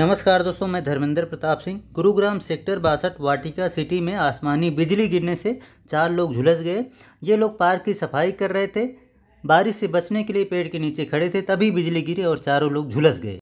नमस्कार दोस्तों मैं धर्मेंद्र प्रताप सिंह गुरुग्राम सेक्टर बासठ वाटिका सिटी में आसमानी बिजली गिरने से चार लोग झुलस गए ये लोग पार्क की सफाई कर रहे थे बारिश से बचने के लिए पेड़ के नीचे खड़े थे तभी बिजली गिरी और चारों लोग झुलस गए